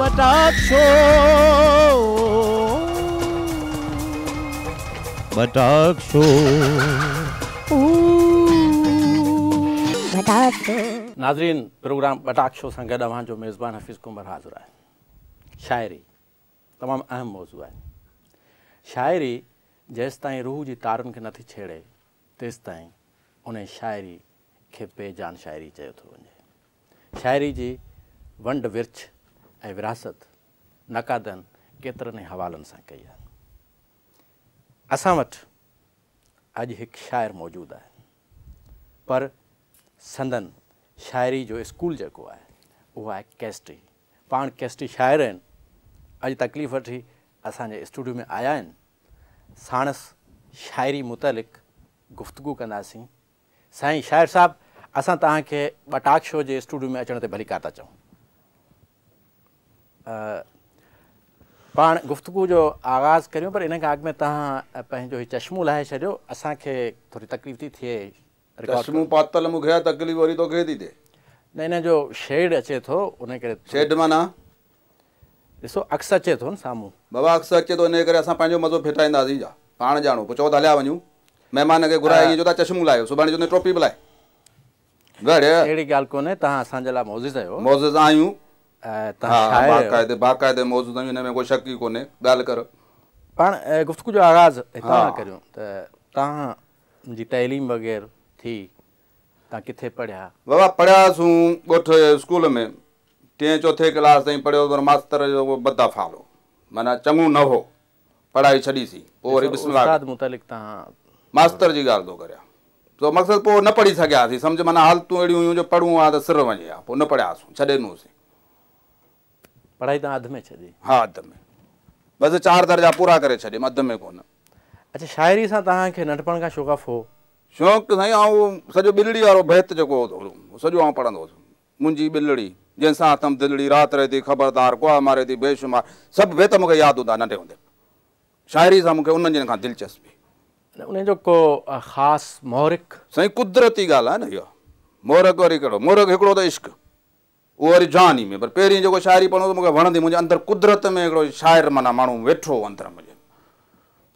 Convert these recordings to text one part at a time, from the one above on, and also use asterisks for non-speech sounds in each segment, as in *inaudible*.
बटाक्षो बटाक्षो नाजरीन प्रोग्राम बटाक्षो सां गॾु अव्हांजो मेज़बान हफ़ीज़ कुंबर हाज़िर है शायरी तमाम अहम मौज़ू है शायरी जैस ताईं रूह की तार खे नथी छेड़े तेसि ताईं उन शाइरी खे बेजान शायरी चाहिए तो वे शायरी जी वंड विर्छ ऐं विरासत नक़ादनि केतिरनि हवालनि सां कई आहे असां वटि अॼु हिकु शाइरु मौजूदु आहे पर संदन शाइरी जो स्कूल जेको आहे उहो आहे केस्टी पाण केस्ट्री शाइर आहिनि अॼु तकलीफ़ वठी असांजे स्टूडियो में आया आहिनि साणस शाइरी मुतलिक गुफ़्तगु कंदासीं साईं शाइर साहबु असां तव्हांखे ॿ टाक शो जे स्टूडियो में अचण ते भली का था चऊं पाण गुफ़्तगु जो आगाज़ करियूं पर इन खां अॻु में तव्हां पंहिंजो चश्मो लाहे छॾियो असांखे थोरी तकलीफ़ थी थिए अचे थो ॾिसो अक्स अचे थो न साम्हूं अक्स अचे थो हलिया वञूं तव्हांजे लाइ पढ़ियासूल न हो पढ़ाई छॾीसीं पोइ वरी मास्तर जी ॻाल्हि थो करियादि न पढ़ी सघियासीं हालतूं अहिड़ियूं हुयूं पढ़ूं हा त सिर वञे हा पोइ न पढ़ियासीं छॾे ॾिनोसीं बसि चारि दर्जा पूरा करे छॾियमि अध में कोन शाइरी सॼो ॿिलड़ी वारो भेत जेको सॼो पढ़ंदो मुंहिंजी ॿिलड़ी जंहिं दिलड़ी राति रहे थी ख़बरदार कुआ मारे थी बेशुमार सभु भेत मूंखे यादि हूंदो नंढे हूंदे शाइरी सां मूंखे उन्हनि खां दिलचस्पी कुदरती ॻाल्हि आहे न इहो मोहरिक वरी कहिड़ो मोहरक हिकिड़ो त इश्क उहो वरी जान में पर पहिरीं जेको शाइरी पढ़ो त मूंखे वणंदी मुंहिंजे अंदरि कुदरत में शाइर माना माण्हू वेठो हो अंदरि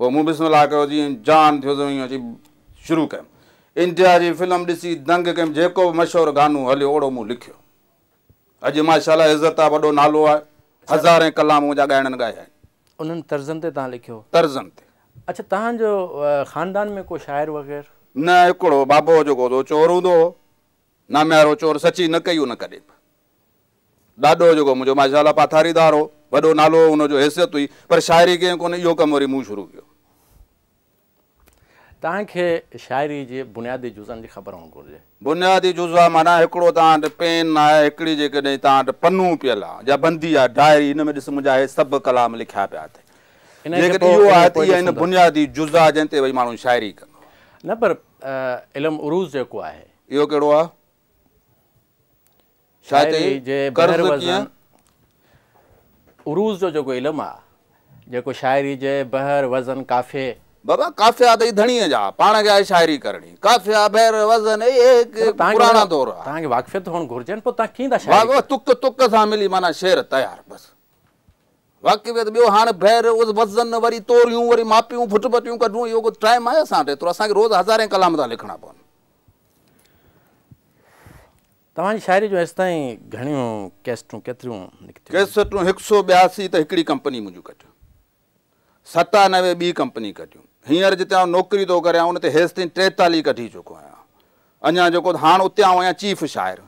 पोइ मूं बिस्म सुला कयो जीअं जान थियो इंडिया जी फिल्म ॾिसी दंग कयमि जेको बि मशहूरु गानो हलियो ओड़ो मूं लिखियो अॼु माशाला इज़त आहे वॾो नालो आहे हज़ारे कलाम बाबो जेको चोर हूंदो हो नामियारो चोर सची न कई हुन कॾहिं ॾाढो जेको मुंहिंजो नालो हैसियत हुई पर शाइरी कोन इहो कमु वरी मूं शुरू कयो तव्हांखे जुज़ा माना पेन आहे पनू पियल आहे डायरी हिन में सभु कलाम लिखिया पिया जंहिं ते शाइरी पर आहे इहो कहिड़ो आहे शायदि जे वज़न उरूज़ जो जेको इल्मु आहे जेको शाइरी जे बहर वज़न काफ़े बाबा काफ़े आहे त जा पाण खे आहे शाइरी करणी काफ़े आहे बहर वज़न पुराणा दौर आहे तव्हांखे वाक़फ़ियत हुअणु घुरिजे पोइ तव्हां कीअं था शाइरी तुक तुक सां मिली माना शेर तयार बसि वाक़िफ़ियत ॿियो हाणे बहर वज़न वरी तोरियूं वरी मापियूं फुटबटियूं कढूं इहो को टाइम आहे असां वटि एतिरो असांखे रोज़ु हज़ारे कलाम था लिखणा पवनि तव्हांजी शायरी जो हेसि ताईं घणियूं कैसटूं कैसटूं केतिरियूं हिकु सौ ॿियासी त हिकिड़ी कंपनी मुंहिंजी कटियूं सतानवे ॿी कंपनी कटियूं हींअर जिते आउं नौकिरी थो करियां उन ते हेसि ताईं टेतालीह कढी चुको आहियां अञा जेको हाणे उते आउं आहियां चीफ शाइर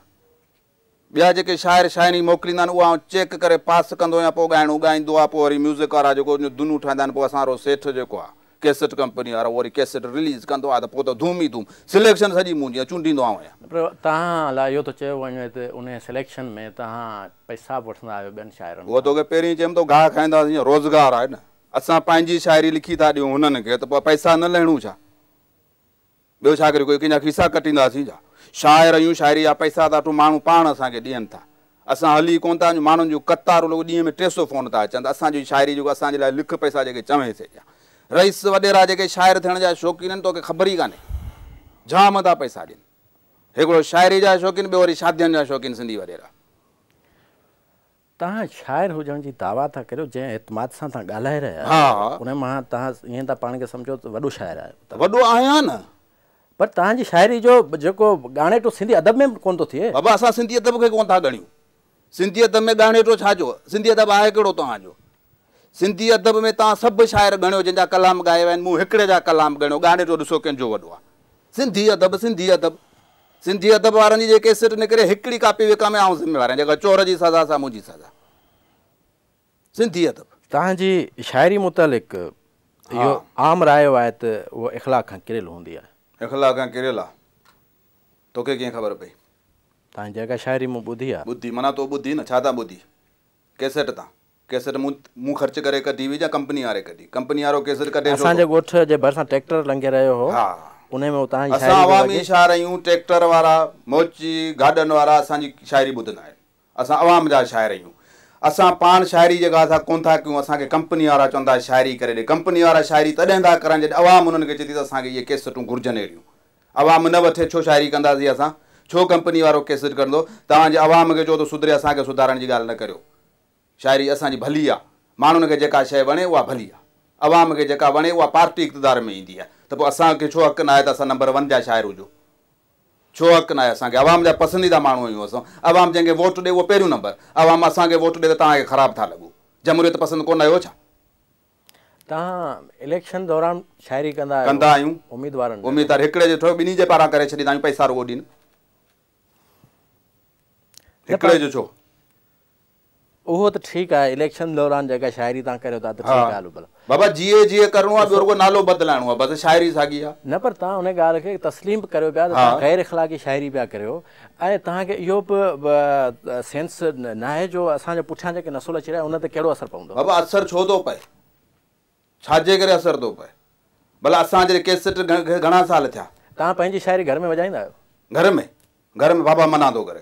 ॿिया जेके शाइर शाइरी मोकिलींदा आहिनि उहा चेक करे पास कंदो आहियां पोइ ॻाइणो ॻाईंदो आहे पोइ वरी म्यूज़िक वारा जेको धुनो ठाहींदा आहिनि पोइ असां वारो सेठ जेको आहे कैसेट कंपनी वारा वरी कैसेट रिलीज़ कंदो आहे त पोइ त धूम ई धूम सिलेक्शन सॼी मुंहिंजी चूंडींदो आहियां पहिरीं चयमि गाह खाईंदासीं रोज़गार आहे न असां पंहिंजी शाइरी लिखी था ॾियूं हुननि खे त पोइ पैसा न लहणूं छा ॿियो छा करे कोई कंहिंजा खीसा कटींदासीं छा शाइरी जा पैसा था वठूं माण्हू पाण असांखे ॾियनि था असां हली कोन्ह था माण्हुनि जूं कतारूं ॾींहं में टे सौ फ़ोन था अचनि असांजी शाइरी जेको असांजे लाइ लिख पैसा जेके चवेसि छा रईस वग़ैरह जेके शाइर थियण जा शौक़ीन आहिनि तोखे ख़बर ई कान्हे जाम था पैसा ॾियनि हिकिड़ो शाइरी जा शौक़ीन ॿियो वरी शादियुनि जा शौक़ीन सिंधी वॾेरा तव्हां शाइर हुजण जी दावा था करियो जंहिं एतमाद सां तव्हां ॻाल्हाए रहिया आहियो हा हुन मां तव्हां ईअं त पाण खे सम्झो त वॾो शाइर आहियो त वॾो आहियां न पर तव्हांजी शाइरी जो जेको ॻाणे थो सिंधी अदब में कोन थो थिए बाबा असां सिंधी अदब खे कोन था ॻणियूं सिंधी अदब में ॻाणे थो छा जो सिंधी अदब आहे कहिड़ो तव्हांजो सिंधी अदब में तव्हां सभु शाइर ॻणियो जंहिंजा कलाम ॻाए आहिनि मूं हिकिड़े जा कलाम गाने जो ॾिसो कंहिंजो वॾो आहे सिंधी अदब सिंधी अदब सिंधी अदब वारनि जी कैसेट निकिरे हिकिड़ी कापी विकामिया आहियां जेका चोर जी सज़ा सां शाइरी आहे त उहो इखलाक खां तोखे कीअं मूं ख़र्च करे कढी हुई असांजी शाइरी ॿुधंदा आहिनि असां आवाम जा शायर आहियूं असां पाण शायरी जेका असां कोन था कयूं असांखे कंपनी वारा चवंदा शायरी करे ॾे कंपनी वारा शायरी तॾहिं था करनि जॾहिं आवाम उन्हनि खे चवे थी त असांखे इहे केसेटूं घुर्जनि अहिड़ियूं अवाम न वठे छो शाइरी कंदासीं असां छो कंपनी वारो केसट कंदो तव्हांजे आवाम खे चओ त सुधरे असांखे सुधारण जी ॻाल्हि न करियो शाइरी असांजी भली आहे माण्हुनि खे जेका शइ वणे उहा भली आहे अवाम खे जेका वणे उहा पार्टी इक़्तदार में ईंदी आहे त पोइ असांखे छो हक़ु न आहे त असां नंबर वन जा शाइर शाइरू छो हक़ु न आहे असांखे अवाम जा पसंदीदा माण्हू आहियूं असां अवाम जंहिंखे वोट ॾे उहो पहिरियों नंबर अवाम असांखे वोट ॾे त तव्हांखे ख़राबु था लॻो जमूरियत पसंदि कोन आहियो छा तव्हां इलेक्शन दौरान शाइरी कंदा कंदा आहियूं उमेदवार ॿिनी जे पारां करे छॾींदा आहियूं पैसा रोड हिकिड़े जो छो उहो त ठीकु आहे इलेक्शन दौरान जेका शायरी तव्हां कयो था पर तव्हां हुन ॻाल्हि खे तस्लीम कयो पिया गैर ख़लाकी शायरी पिया करियो ऐं तव्हांखे इहो बि सेंस न आहे जो असांजो पुठियां जेके नसुल चढ़िया उन ते कहिड़ो असरु पवंदो असर छो थो पए छाजे करे असर थो पए भला असां तव्हां पंहिंजी शायरी घर में वॼाईंदा आहियो घर में बाबा मना थो करे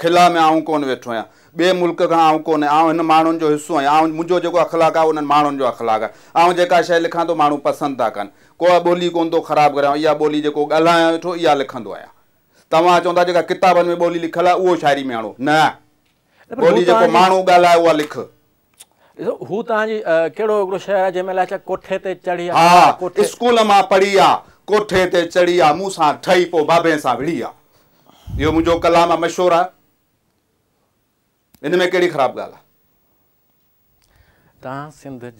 खिला में आऊं कोन वेठो आहियां ॿिए मुल्क खां आऊं कोन आऊं हिन माण्हुनि जो हिसो आहियां मुंहिंजो जेको अख़लाक आहे उन्हनि माण्हुनि जो अख़लाक आहे ऐं जेका शइ लिखां थो माण्हू पसंदि था कनि को ॿोली कोन थो ख़राबु करियां इहा ॿोली जेको ॻाल्हायां वेठो इहा लिखंदो आहियां तव्हां चवंदा जेका किताबनि में ॿोली लिखियलु आहे उहो शाइरी में आणो न ॿोली जेको माण्हू ॻाल्हाए उहा लिख हू तव्हांजी कहिड़ो हिकिड़ो शहर आहे आहे आहे जंहिंमहिल कोठे कोठे ते ते चढ़ी चढ़ी हा स्कूल मां पढ़ी मूंसां ठही पोइ बाबे सां आहे इहो मुंहिंजो कलाम मशहूरु आहे इन में कहिड़ी ख़राबु ॻाल्हि आहे तव्हां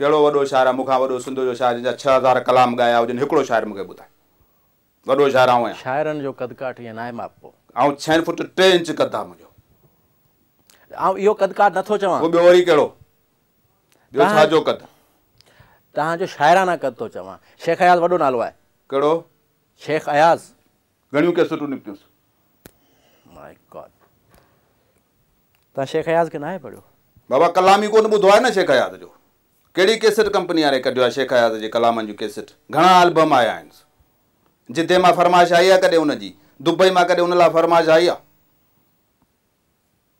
कहिड़ो शाइर आहे छह हज़ार कलाम ॻाया हुजनि हिकिड़ो शाइर मूंखे ॿुधाए छह फुट टे इंच कदु आहे मुंहिंजो इहो नथो चवां तव्हांजो शाइराना कद थो चवां शेख अयाज़ वॾो नालो आहे कहिड़ो शेख अयाज़ घणियूं केसटूं निकितियूंसि माय गॉड तव्हां शेखयाज़ खे न आहे पढ़ियो बाबा कलाम ई कोन ॿुधो आहे न हयाज़ जो कहिड़ी कैसेट कंपनी वारे कढियो आहे हयाज़ जे कलामनि जूं कैसेट घणा अलबम आया आहिनि जिदे मां फरमाइश आई आहे कॾहिं उनजी दुबई मां कॾहिं हुन लाइ फरमाइश आई आहे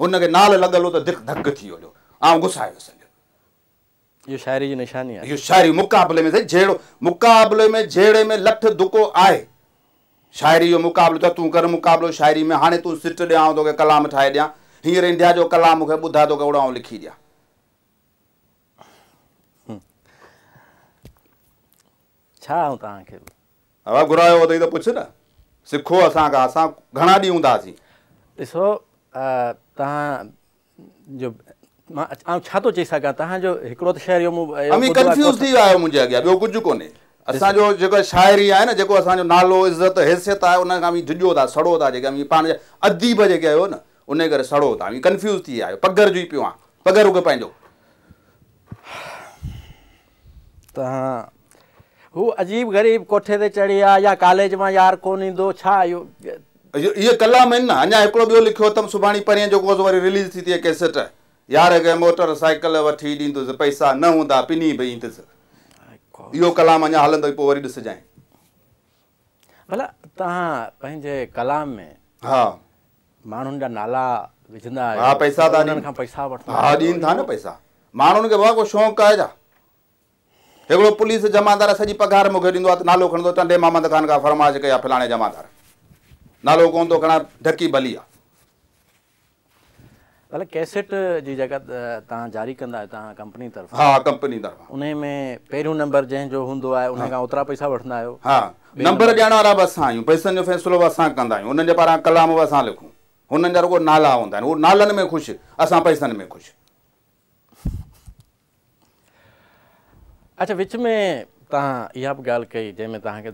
हुनखे नाल लॻल हो त दिख धक थी वियो ऐं घुसायोसि शाइरी जो मुक़ाबलो त तूं कर मुक़ाबलो शाइरी में हाणे तूं सिट ॾियां कलाम ठाहे ॾियां हींअर इंडिया जो कलाम मूंखे ॿुधाए थो केड़ो लिखी ॾियां छा असांखां असां घणा ॾींहं हूंदासीं ॾिसो तव्हां जो मां छा थो चई सघां तव्हांजो हिकिड़ो कंफ्यूज़ थी विया आहियो मुंहिंजे अॻियां ॿियो कुझु कोन्हे असांजो जेको शाइरी आहे न जेको असांजो नालो इज़त हैसियत आहे उनखां बि जिञो था सड़ो था जेके पाण अदीब जेके हुयो न उनजे करे सड़ो था कंफ्यूज़ थी आहियो पघर जी पियो आहियां पघरु पंहिंजो तव्हां हू अजीब ग़रीब कोठे ते चढ़ी विया कॉलेज मां यार कोन ईंदो छा इहो कलाम आहिनि ॿियो लिखियो अथमि सुभाणे परीहं जेको थी थिए कैसेट यार खे मोटर साइकिल वठी ॾींदुसि पैसा न हूंदा पिनी बि इहो कलाम हलंदो पोइ वरी ॾिसजांइ भला माण्हुनि खे छा हिकिड़ो पुलिस जमादार सॼी पघार मूंखे ॾींदो आहे नालो खणंदो टंडे मामद ख़ान खां फरमाइश फलाणे जमादार नालो कोन थो खणा ढकी भली आहे भल कैसेट जी जॻह तव्हां जारी कंदा आहियो तव्हां कंपनी कंपनी हा उन में पहिरियों नंबर जंहिंजो हूंदो आहे उन खां ओतिरा पैसा वठंदा आहियो हा नंबर ॾियण वारा बि असां आहियूं पैसनि जो फ़ैसिलो बि असां कंदा आहियूं हुननि जे पारां कलाम बि असां लिखूं हुननि जा रुगो नाला हूंदा आहिनि उहो नालनि में ख़ुशि असां पैसनि में ख़ुशि अच्छा विच में वेठा आहिनि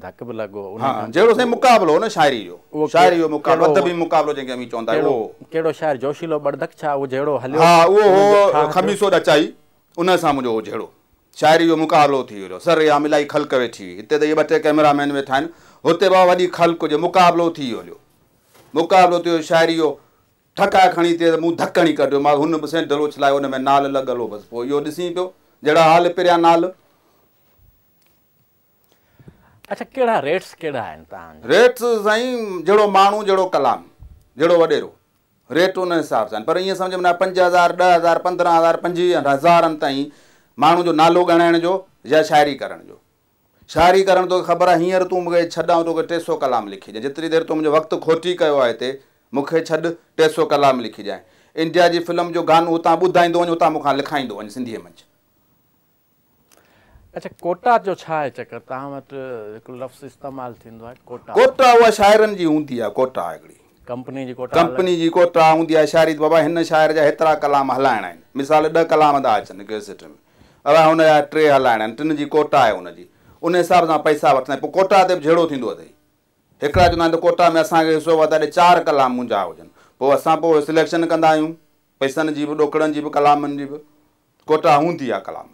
हुते वॾी ख़लक थी वियो जो खणी थिए कढियो मां हुन में लॻल हो बसि पोइ इहो ॾिसी पियो जहिड़ा हाल अच्छा कहिड़ा रेट्स कहिड़ा आहिनि तव्हां रेट्स साईं जहिड़ो माण्हू जहिड़ो कलाम जहिड़ो वॾेरो रेट उन हिसाब सां पर ईअं सम्झो न पंज हज़ार ॾह हज़ार पंद्रहं हज़ार पंजवीह हज़ारनि ताईं माण्हू जो नालो ॻणाइण जो या शाइरी करण जो शाइरी करणु तोखे ख़बर आहे हींअर तूं मूंखे छॾं तोखे टे सौ कलाम लिखी ॾिए जेतिरी देरि तूं मुंहिंजो वक़्तु खोटी कयो आहे हिते मूंखे छॾु टे सौ कलाम लिखी ॾिए इंडिया जी फिल्म जो गानो ॿुधाईंदो मूंखां लिखाईंदो सिंधीअ में अच्छा कोटा जो छा आहे चकर तव्हां वटि कोटा कोटा उहा शाइरनि जी हूंदी आहे कोटा कंपनी जी कोटा कंपनी जी कोटा हूंदी आहे शाइरी बाबा हिन शायर जा हेतिरा कलाम हलाइणा आहिनि मिसाल ॾह कलाम था अचनि गैसिट में अरे हुनजा टे हलाइणा आहिनि टिनि जी कोटा आहे हुनजी उन हिसाब सां पैसा वठंदा आहिनि पोइ कोटा ते बि जहिड़ो थींदो अथई हिकिड़ा चवंदा आहिनि त कोटा में असांखे हिसो तॾहिं चारि कलाम मुंहिंजा हुजनि पोइ असां पोइ सिलेक्शन कंदा आहियूं पैसनि जी बि ॾोकड़नि जी बि कलामनि जी बि कोटा हूंदी आहे कलाम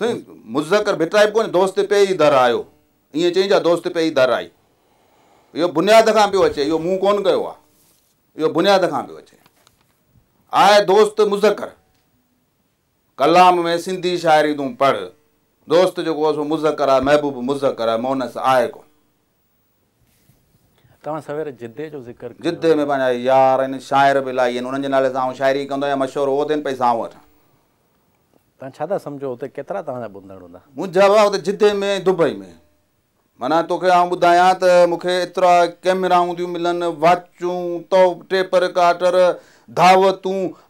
साईं मुज़र भिताई कोन्हे दोस्त पे ई दर आयो ईअं चई जा दोस्त पे ई दर आई इहो बुनियाद खां पियो अचे इहो मूं कोन कयो आहे इहो बुनियाद खां पियो अचे आहे दोस्त मुज़र कलाम में सिंधी शाइरी तूं पढ़ दोस्त जेको आहे सो मुज़र महबूब मुज़र आहे मोनस आहे कोन तव्हां सवेर जिदे जो ज़िक्र जिदे में पंहिंजा यार आहिनि शाइर बि इलाही आहिनि उन्हनि जे नाले सां शाइरी कंदो आहियां मशहूरु उहो थियनि पई साम्हूं वठां तव्हां छा था सम्झो हुते केतिरा तव्हांजा ॿुधण हूंदा मुंहिंजा हुते जिदे में दुबई में माना तोखे आउं ॿुधायां त मूंखे एतिरा कैमराऊं थियूं मिलनि वाचूं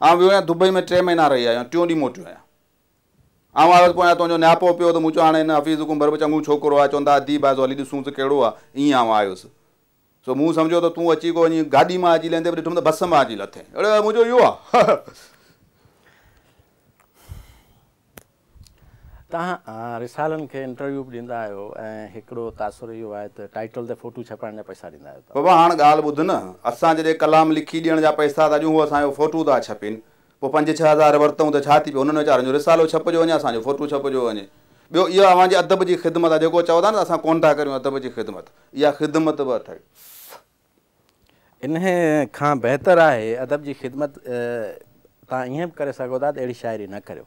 आहियां दुबई में टे महीना रही आहियां टियों ॾींहुं मोटियो आहियां आवाज़ु पोयां तुंहिंजो नियापो पियो त मूं चयो हाणे हफ़ीज़ हुकुम भर चङो छोकिरो आहे चवंदा अधी बाज़ हली ॾिसूं कहिड़ो आहे ईअं आउं आयुसि सो मूं सम्झो त तूं अची को वञी गाॾी मां अची लहंदे बि ॾिठुमि त बस मां अची लथे अड़े मुंहिंजो इहो आहे तव्हां रिसालनि खे इंटरव्यू बि ॾींदा आहियो ऐं हिकिड़ो आहे त बाबा हाणे ॻाल्हि ॿुध न असां जॾहिं कलाम लिखी ॾियण जा पैसा त अॼु उहो असांजो फ़ोटू था छपनि पोइ पंज छह हज़ार वरितूं त छा थी पियो हुननि वीचारनि जो रिसालो छपजो वञे असांजो फोटू छपजो वञे ॿियो इहो असांजी अदब जी ख़िदमत आहे जेको चवंदा न असां कोन था करियूं अदब जी ख़िदमत इहा ख़िदमत बि अथई इन खां बहितर आहे अदब जी ख़िदमत तव्हां ईअं बि करे सघो था त अहिड़ी शाइरी न करियो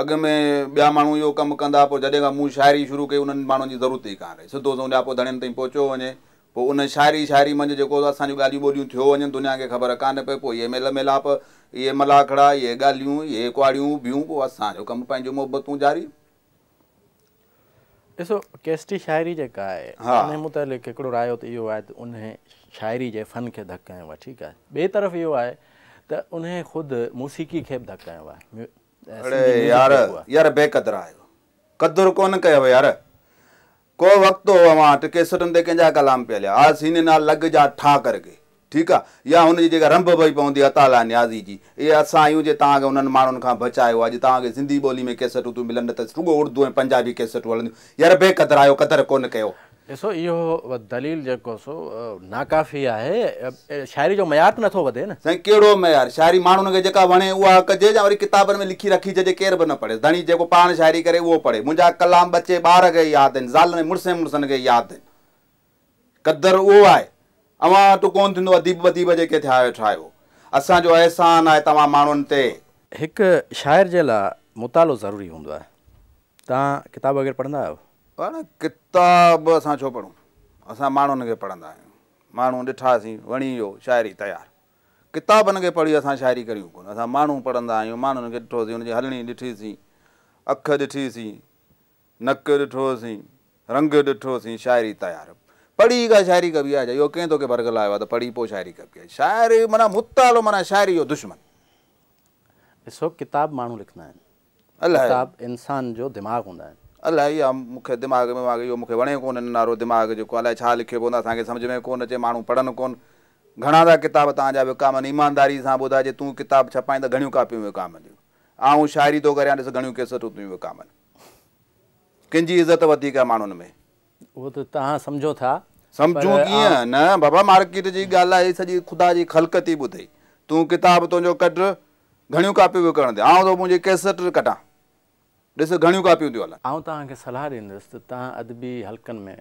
अॻु में ॿिया माण्हू इहो कमु कंदा पोइ जॾहिं खां मूं शाइरी शुरू कई उन्हनि माण्हुनि जी ज़रूरत ई कान्हे सिधो सो सोन पोइ धणियुनि ताईं पहुचो वञे पोइ उन शाइरी शाइरी मंझि जेको असांजी ॻाल्हियूं ॿोलियूं थियो वञनि दुनिया खे ख़बर कोन पए पोइ इहे मेल मेलाप इहे मलाखड़ा इहे ॻाल्हियूं इहे कुआियूं ॿियूं पोइ असांजो कमु पंहिंजो मुहबतूं जारी ॾिसो केसटी शाइरी जेका आहे आहे आहे आहे हा हिन मुतालिक़ हिकिड़ो रायो त त इहो उन शाइरी जे फन खे ठीकु ॿिए तरफ़ इहो आहे त उन ख़ुदि मौसीक़ी खे बि धकु कयो आहे अड़े यार यार बेक़द्र आयो कदुरु कोन कयो यार को वक़्तु होटल कैसेटुनि ते कंहिंजा कलाम पिया हलिया आ सीने नाला लॻ जा ठा करॻे ठीकु आहे या हुनजी जेका रंभ पई पवंदी अताला न्याज़ी जी इहे असां आहियूं जे तव्हांखे हुननि माण्हुनि खां बचायो आहे अॼु तव्हांखे सिंधी ॿोली में कैसेटूं थियूं मिलनि त सुबुह उर्दू ऐं पंजाबी कैसेटूं हलंदियूं यार बेक़द्र आयो कदुरु कोन कयो एसो इहो दलील जेको सो नाकाफ़ी है शायरी जो मयार नथो वधे न साईं कहिड़ो मयार शाइरी माण्हुनि खे जेका वणे उहा कजे या वरी किताबनि में लिखी रखी जॾहिं केर बि न पढ़े धणी जेको पाण शाइरी करे उहो पढ़े मुंहिंजा कलाम बचे बार खे यादि आहिनि ज़ाल मुड़ुसनि मुड़ुसनि खे यादि आहिनि क़दुरु उहो आहे अवां वटि कोन थींदो अदीब वदीब जेके थिया वेठा आहियो असांजो अहसान आहे तव्हां माण्हुनि ते हिकु शाइर जे मुतालो ज़रूरी हूंदो आहे किताब वग़ैरह पढ़ंदा आहियो पर किताब असां छो पढ़ूं असां माण्हुनि खे पढ़ंदा आहियूं माण्हू ॾिठासीं वणी वियो शाइरी तयारु किताबनि खे पढ़ी असां शाइरी करियूं कोन असां माण्हू पढ़ंदा आहियूं माण्हुनि खे ॾिठोसीं हुनजी हलणी ॾिठीसीं अख ॾिठीसीं नक ॾिठोसीं रंग ॾिठोसीं शाइरी तयारु पढ़ी का शाइरी कबी आहे इहो कंहिं तोखे भरगल आयो आहे त पढ़ी पोइ शाइरी कबी आहे शाइरी माना मुतालो माना शाइरी जो दुश्मन ॾिसो किताब माण्हू लिखंदा आहिनि अलाह किताब इंसान जो दिमाग़ हूंदा आहिनि अलाई आहे मूंखे दिमाग़ में इहो मूंखे वणे कोन नारो दिमाग़ जेको अलाए छा लिखियो पवंदो असांखे सम्झि में कोन अचे माण्हू पढ़नि कोन घणा था किताब तव्हांजा विकामनि ईमानदारी सां ॿुधाइजे तूं किताब छपाए त घणियूं कॉपियूं विकामनि शाइरी थो करियां ॾिस घणियूं कैसेटूं विकामनि कंहिंजी इज़त वधीक आहे माण्हुनि में उहो त तव्हां सम्झो था सम्झूं कीअं न बाबा मार्केट जी ॻाल्हि आहे सॼी ख़ुदा जी ख़लकती ॿुधई तूं किताब तुंहिंजो कट घणियूं कापियूं विकिणंदे आऊं तूं मुंहिंजी कैसेट कढां ॾिस घणियूं कापियूं थियूं हलनि आऊं तव्हांखे सलाहु ॾींदुसि त तव्हां अदबी हलकनि में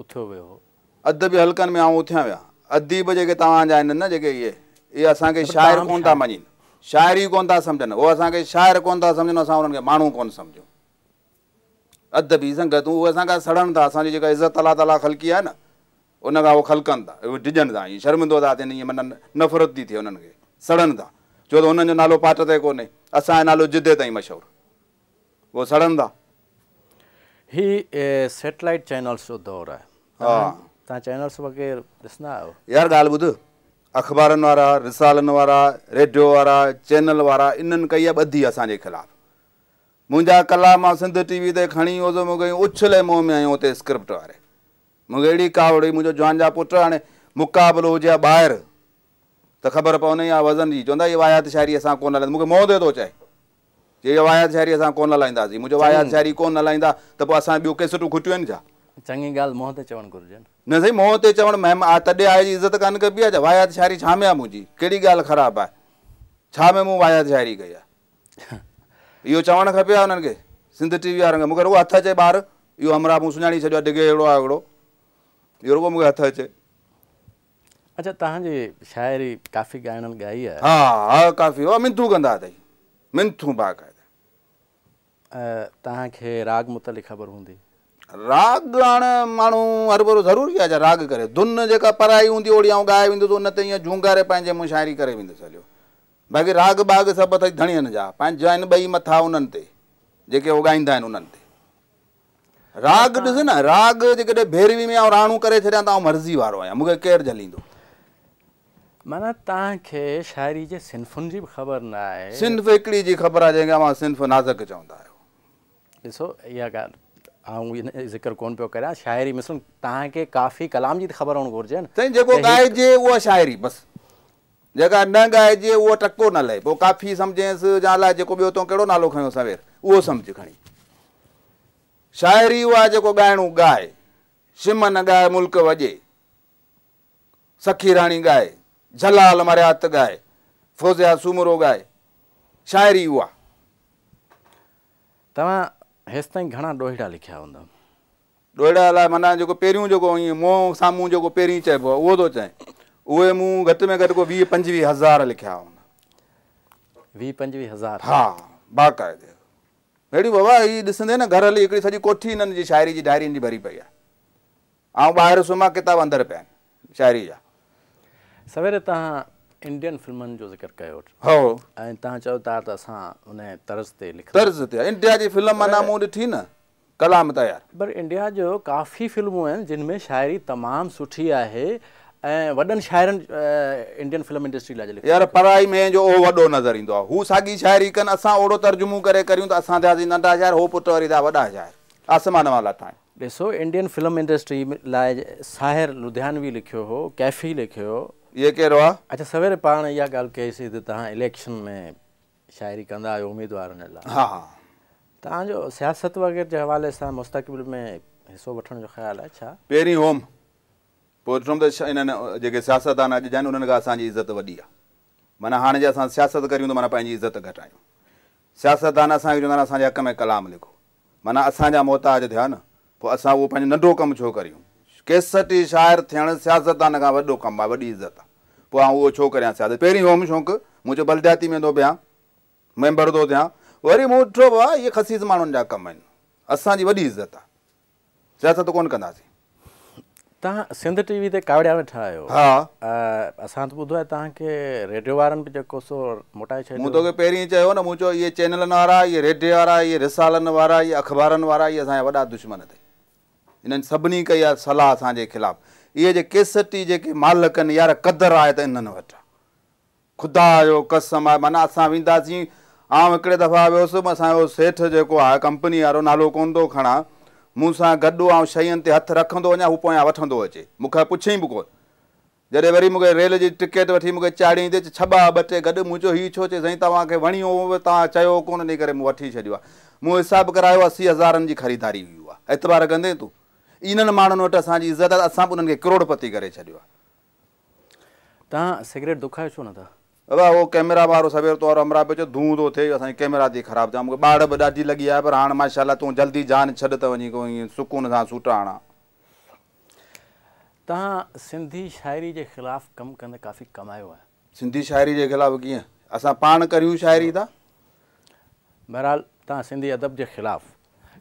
उथियो वियो अदबी हलकनि में आउं उथिया विया अदीब जेके तव्हांजा आहिनि न जेके इहे इहे असांखे शाइर कोन था मञनि शाइरी ई कोन था सम्झनि उहो असांखे शाइरु कोन था सम्झनि असां उन्हनि खे माण्हू कोन सम्झूं संगतूं उहे असांखां सड़नि था असांजी जेका इज़त अलाह ताला खल्की आहे न उनखां उहो ख़लकनि था उहे डिॼनि था ईअं शर्मिंदो था थियनि ईअं माना नफ़रत थी थिए उन्हनि खे सड़नि था छो त हुननि जो नालो पाट ते कोन्हे असांजो नालो जिदे ताईं रेडियो वारा चैनल वारा इन्हनि कई ॿधी असांजे खिलाफ मुंहिंजा कला मां सिंध टीवी ते खणी जो मूंखे उछले मुंहं में आहियूं हुते स्क्रिप्ट वारे मूंखे डी कावड़ी हुई मुंहिंजो जा पुटु हाणे मुक़ाबलो हो हा बाहर त ख़बर पवंदी आहे वज़न जी चवंदा इहे वयात शाइरी असां कोन हलंदासीं मूंखे मुंहुं तो चाहे जे वायात शायरी असां कोन हलाईंदासीं मुंहिंजो वायात शायरी कोन हलाईंदा त पोइ असां ॿियो केसिटूं खुटियूं आहिनि छा चङी ॻाल्हि मुंहं ते चवणु घुरिजे न साईं मुंहं ते चवणु महिम आहे तॾहिं आहे जी इज़त कान कबी आहे वायात शायरी छा में आहे मुंहिंजी कहिड़ी ॻाल्हि ख़राबु आहे छा में मूं वायात शायरी कई आहे *laughs* इहो चवणु खपे आहे हुननि सिंध टी वी वारनि खे मूंखे रुगो हथु अचे हमरा मूं सुञाणी छॾियो आहे डिघे अहिड़ो आहे रुगो मूंखे हथु अचे अच्छा तव्हांजी शाइरी काफ़ी ॻाइण ॻाई आहे हा हा काफ़ी मिंथूं कंदा अथई मिंथूं बाक़ाइदा राग हाणे माण्हू हर भरो ज़रूरी आहे राग करे धुन जेका पराई हूंदी ओड़ी ॻाए वेंदुसि झूंगारे पंहिंजे मूं शाइरी करे वेंदुसि बाक़ी राग बाग सभु धणी आहिनि जेके न राग जे कॾहिं भैरवी में राणू करे छॾिया तर्ज़ी वारो आहियां मूंखे केरु झलींदो आहे जंहिंखां नाज़क चवंदा आहियो ॾिसो इहा ॻाल्हि ऐं ज़िक्र कोन पियो कयां जी त ख़बर हुअणु घुरिजे साईं जेको ॻाइजे उहा शायरी बसि जेका न ॻाइजे उहा टको न लहे पोइ काफ़ी सम्झेसि ॿियो त कहिड़ो नालो खयो सवेल उहो सम्झ खणी शाइरी उहा जेको ॻाइणो ॻाए शिमन ॻाए वॼे सखी राणी ॻाए जलाल मरियात ॻाए फोज़िया सुमरो ॻाए शाइरी उहा तव्हां हेसिताईं घणा ॾोहिड़ा लिखिया हूंदा ॾोहिड़ा लाइ माना जेको पहिरियों जेको इअं मोह साम्हूं जेको पहिरीं चइबो आहे उहो थो चए उहे मूं घटि में घटि को वीह पंजवीह हज़ार लिखिया हुआ वीह पंजवीह हज़ार हा बाक़ाइदे अहिड़ियूं बाबा हीअ ॾिसंदे न घर हली हिकिड़ी सॼी कोठी हिननि जी शायरी जी डायरी भरी पई आहे ऐं ॿाहिरि सुम्हां किताब अंदरि पिया आहिनि जा सवेरे तव्हां इंडियन फिल्मनि जो ज़िक्र कयो ऐं तव्हां चयो था त असां पर इंडिया जो काफ़ी फिल्मूं आहिनि जिन में शाइरी तमामु सुठी आहे ऐं वॾनि शाइरनि इंडियन फिल्म इंडस्ट्री लाइ साॻी शाइरी कनि असां ओहिड़ो तर्ज़ुमो करे ॾिसो इंडियन फिल्म इंडस्ट्री लाइ साहिर लुधियानवी लिखियो हो कैफ़ी लिखियो इहो कहिड़ो आहे अच्छा सवेरे पाण इहा ॻाल्हि कईसीं त तव्हां इलेक्शन में शाइरी कंदा आहियो उमेदवार हा हा तव्हांजो सियासत वग़ैरह जे हवाले सां मुस्तक़बिल में हिसो वठण जो ख़्यालु आहे छा पहिरीं होमि पोइ ॾिठो त इन्हनि जेके सियासतदान अॼु जा आहिनि उन्हनि खां असांजी इज़त वॾी आहे माना हाणे जे असां सियासत करियूं त माना पंहिंजी इज़त घटायूं सियासतदान असांखे चवंदा आहिनि असांजे में कलाम लिखो माना असांजा मोहताज थिया न पोइ असां उहो पंहिंजो नंढो कमु छो करियूं केसटी शाइर थियणु सियासतदान खां वॾो कमु आहे वॾी इज़त आहे पोइ आउं उहो छो करियां पहिरीं होम शौंक़ु मुंहिंजो बलद्याती में थो पिया मेंबर थो थिया वरी मूं ॾिठो आहे इहे खसीस माण्हुनि जा कमु आहिनि असांजी वॾी इज़त आहे सियासत कोन कंदासीं तव्हांखे पहिरीं चयो न मूं चयो इहे चैनलनि वारा इहे रेडियो वारा इहे रिसालनि वारा इहे अख़बारनि वारा इहे असांजा वॾा दुश्मन थिए इन्हनि सभिनी कई आहे सलाह असांजे ख़िलाफ़ु इहे जे केसटी जेके मालिक आहिनि यार क़दुरु आहे त इन्हनि वटि ख़ुदा जो कसम आहे माना असां वेंदासीं आउं हिकिड़े दफ़ा वियोसि असांजो सेठ जेको आहे कंपनी वारो नालो कोन थो खणा मूं सां गॾु ऐं शयुनि ते हथु रखंदो वञा हू पोयां वठंदो अचे मूंखां पुछियईं बि कोन जॾहिं वरी मूंखे रेल जी टिकेट वठी मूंखे चाढ़ींदे छबा ॿ टे गॾु मुंहिंजो हीउ छो चए साईं तव्हांखे वणियो तव्हां चयो कोन इन करे मूं वठी छॾियो आहे मूं हिसाबु करायो असी हज़ारनि जी ख़रीदारी हुई उहा एतबार कंदे तूं इन्हनि माण्हुनि वटि असांजी इज़त आहे असां बि उन्हनि खे करोड़पति करे छॾियो आहे तव्हां सिगरेट दुखाए छो न तमरा वारो सवेल अमरा पियो धूं थो थिए कैमरा थी ख़राबु थिया मूंखे ॿाड़ बि ॾाढी लॻी आहे पर हाणे माशाला तूं जल्दी जान छॾ त वञी सुकून सां सुठा हाणा तव्हां सिंधी शाइरी जे ख़िलाफ़ु कमु कंदे काफ़ी कमायो आहे सिंधी शाइरी जे ख़िलाफ़ु कीअं असां पाण करियूं शाइरी तरह हाल तव्हां अदब जे ख़िलाफ़ु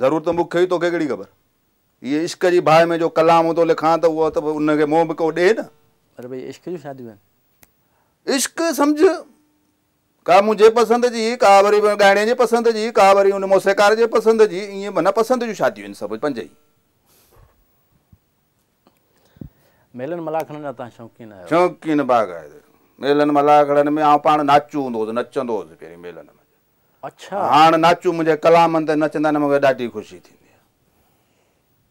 ज़रूरु त मूंखे ई तोखे कहिड़ी ख़बर इहे इश्क जी में जो कलाम हूंदो लिखां त उहो त उनखे मोह बि को ॾे न इश्क सम्झ का मुंहिंजे पसंदि जी का वरी ॻाइणे जे पसंदि जी का वरी उन जी पसंदि जूं शादियूं आहिनि पाण नाचूं हूंदो हुउसि नचंदो हुउसि अच्छा हाणे नाचू मुंहिंजे कलामनि ते नचंदा आहिनि मूंखे ॾाढी ख़ुशी थींदी आहे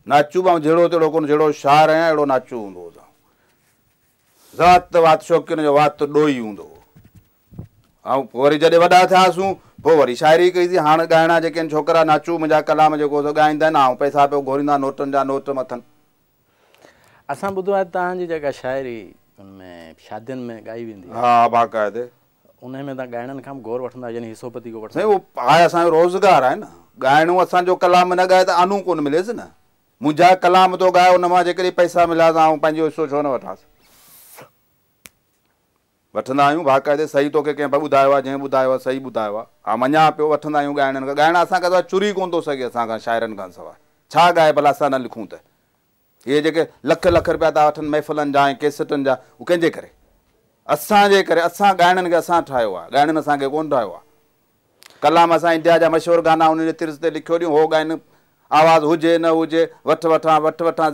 नाचू ऐं जहिड़ो जहिड़ो कोन जहिड़ो शार ऐं अहिड़ो नाचू हूंदो हुओ ज़ात वात शौक़ीन जो वात ॾोही हूंदो हुओ ऐं पोइ वरी जॾहिं वॾा थियासूं पोइ वरी शाइरी कईसीं हाणे ॻाइणा जेके आहिनि छोकिरा नाचू मुंहिंजा कलाम जेको ॻाईंदा न ऐं पैसा पियो घोरींदा नोटनि जा नोट मथनि असां ॿुधो आहे तव्हांजी जेका शाइरी शादियुनि में उन में तौर वठंदा आहे असांजो रोज़गारु आहे न ॻाइणो असांजो कलाम न ॻाए त आनू कोन्ह मिलेसि न मुंहिंजा कलाम थो ॻाए हुन मां जेकॾहिं पैसा मिलियासीं ऐं पंहिंजो हिसो छो न वठांसि वठंदा आहियूं बाक़ाइदे सही तोखे कंहिं ॿुधायो आहे जंहिं ॿुधायो आहे सही ॿुधायो आहे हा मञा पियो वठंदा आहियूं ॻाइण खां ॻाइण असांखे चुरी कोन थो सघे असांखां शाइरनि खां सवाइ छा ॻाए भला असां न लिखूं त इहे जेके लख लख रुपया था वठनि जा ऐं जा उहे कंहिंजे करे असांजे करे असां ॻाइणनि खे असां ठाहियो आहे ॻाइणनि असांखे कोन ठाहियो आहे कलाम असां इंडिया जा मशहूरु गाना हुनजे तिर ते लिखियो ॾियूं उहो ॻाइनि आवाज़ु हुजे न हुजे वठ वठां वठ वठां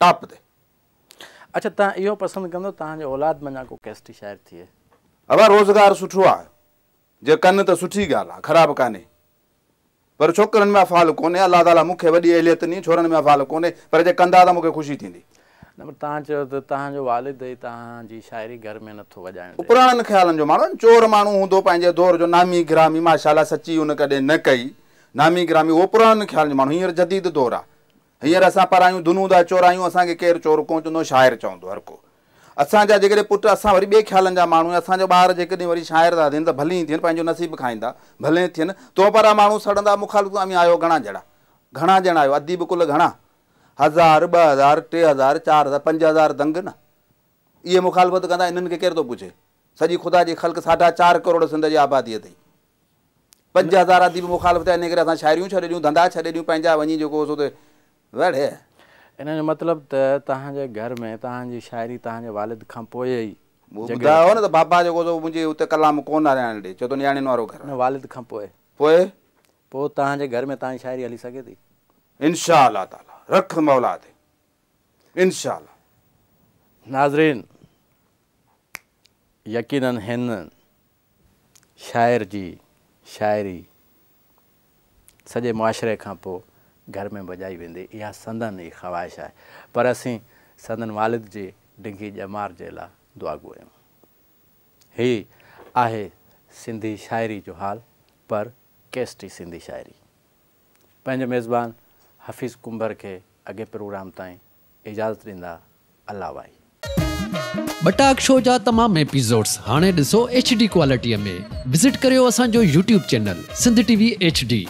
टॉप ते अच्छा तव्हां इहो पसंदि कंदो तव्हांजो औलाद को कैस्टी थिए रोज़गारु सुठो आहे जे कनि त सुठी ॻाल्हि आहे ख़राबु कान्हे पर छोकिरनि में अफ़ाल कोन्हे अलाह ताला मूंखे वॾी एहलियत ॾिनी छोरनि में अफ़ाल कोन्हे पर जे कंदा त मूंखे ख़ुशी थींदी तव्हां चयो त तव्हांजो वालिद ई तव्हांजी शाइरी घर में नथो पुराणनि ख़्यालनि जो माण्हू चोर माण्हू हूंदो पंहिंजे दौर जो नामी ग्रामी माशाला सची हुन कॾहिं न कई नामी ग्रामी उहो पुराणनि ख़्याल जो माण्हू हींअर जदीद दौरु आहे हींअर असां पढ़ायूं दुनू था चोरायूं असांखे केरु चोर कोन चवंदो शाइर चवंदो हर को असांजा जेकॾहिं पुट असां वरी ॿिए ख़्यालनि जा माण्हू असांजा ॿार जेकॾहिं वरी शाइर था थियनि त भली ई थियनि पंहिंजो नसीबु खाईंदा भले थियनि तो पर माण्हू सड़ंदा मूंखां आयो घणा ॼणा घणा ॼणा आहियो अदीब कुल घणा हज़ार ॿ हज़ार टे हज़ार चारि हज़ार पंज हज़ार दंग न इहे मुखालफ़त कंदा इन्हनि खे केरु थो पुछे सॼी ख़ुदा जी ख़ल्क साढा चारि करोड़ सिंध जी आबादीअ ते पंज हज़ार आदि बि मुखालफ़त आहे इन करे असां शाइरियूं छॾे ॾियूं धंधा छॾे ॾियूं पंहिंजा वञी जेको सो त वेड़े इन जो मतिलबु त तव्हांजे घर में तव्हांजी शाइरी तव्हांजे वालिद खां पोइ ई ॿुधायो न त बाबा जेको सो मुंहिंजे उते कलाम कोन चए त नियाणियुनि वारो घर घर वालिद खां पोइ पोइ पोइ तव्हांजे में तव्हांजी शाइरी हली सघे थी इनशा ताला रख मौला ते इनशा नाज़रीन यकनि हिननि शाइर जी शाइरी सॼे मुआशिरे खां पोइ घर में भॼाई वेंदी इहा सदन जी ख़्वाहिश आहे पर असीं सदन वालिद जे ढिघी जमार जे लाइ दुआ आहियूं हीअ आहे सिंधी शाइरी जो हाल पर केसिती सिंधी शाइरी पंहिंजो मेज़बान हफ़ीज़ कुंभर के अगे प्रोग्राम ताईं इजाज़त ॾींदा अलाह भाई बटाक शो जा तमाम एपिसोड्स हाने ॾिसो एचडी क्वालिटी में विज़िट करियो असन जो YouTube channel Sindh TV HD